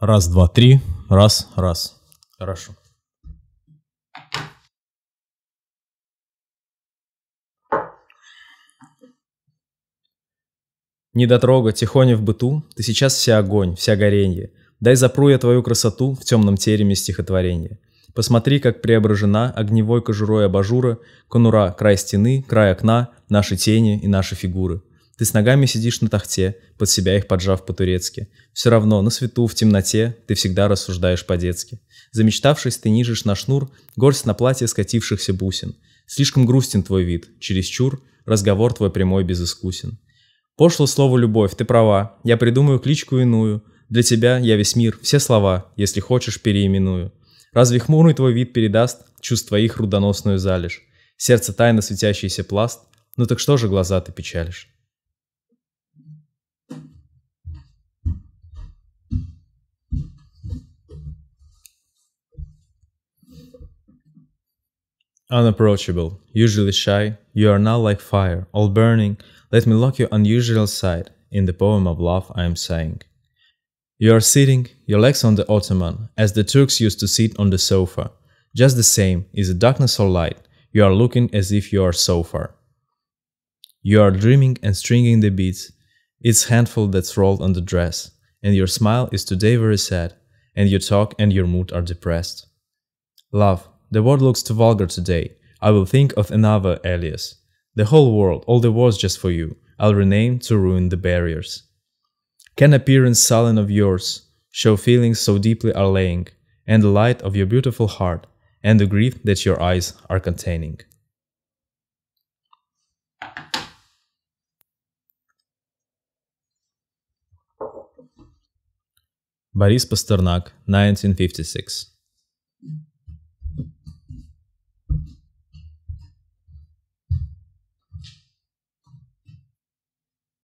Раз, два, три. Раз, раз. Хорошо. Не дотрога, тихоня в быту, ты сейчас вся огонь, вся горенье. Дай запру я твою красоту в темном тереме стихотворения. Посмотри, как преображена огневой кожурой абажура, конура, край стены, край окна, наши тени и наши фигуры. Ты с ногами сидишь на тахте, под себя их поджав по-турецки. Все равно, на свету, в темноте, ты всегда рассуждаешь по-детски. Замечтавшись, ты нижишь на шнур горсть на платье скатившихся бусин. Слишком грустен твой вид, чересчур, разговор твой прямой безыскусен. Пошло слово «любовь», ты права, я придумаю кличку иную. Для тебя я весь мир, все слова, если хочешь, переименую. Разве хмурый твой вид передаст чувств их рудоносную залежь? Сердце тайно светящийся пласт, ну так что же глаза ты печалишь? Unapproachable, usually shy, you are now like fire, all burning. Let me lock your unusual side in the poem of love I am saying. You are sitting, your legs on the ottoman, as the Turks used to sit on the sofa. Just the same, is it darkness or light? You are looking as if you are so far. You are dreaming and stringing the beads. It's handful that's rolled on the dress, and your smile is today very sad, and your talk and your mood are depressed. Love, the word looks too vulgar today. I will think of another alias. The whole world, all the words just for you. I'll rename to ruin the barriers. Can appearance sullen of yours show feelings so deeply are laying, and the light of your beautiful heart, and the grief that your eyes are containing? Boris Pasternak, 1956